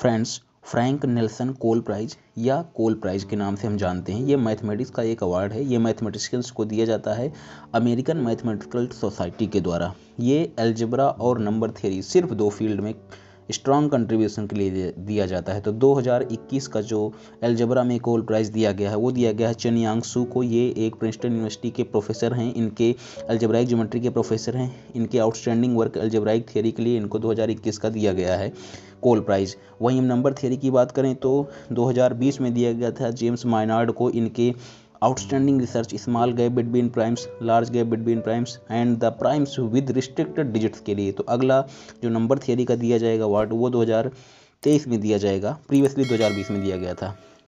friends Frank Nelson कोल प्राइज या कोल प्राइज के नाम से हम जानते हैं ये मैथमेटिक्स का एक अवार्ड है ये मैथमेटिशियंस को दिया जाता है अमेरिकन मैथमेटिकल सोसाइटी के द्वारा ये एल्जब्रा और नंबर थ्योरी सिर्फ दो फील्ड में स्ट्रॉन्ग कंट्रीब्यूशन के लिए दिया जाता है तो 2021 का जो एल्जबरा में कोल प्राइज़ दिया गया है वो दिया गया है चनियांग सू को ये एक प्रिंसटन यूनिवर्सिटी के प्रोफेसर हैं इनके अलजबराइक ज्योमेट्री के प्रोफेसर हैं इनके आउटस्टैंडिंग वर्क अलजबराइक थियरी के लिए इनको 2021 का दिया गया है कोल प्राइज़ वहीं हम नंबर थियरी की बात करें तो 2020 में दिया गया था जेम्स माइनार्ड को इनके outstanding research small gap between primes large gap between primes and the primes with restricted digits के लिए तो अगला जो नंबर थियरी का दिया जाएगा वार्ड वो 2023 में दिया जाएगा प्रीवियसली 2020 में दिया गया था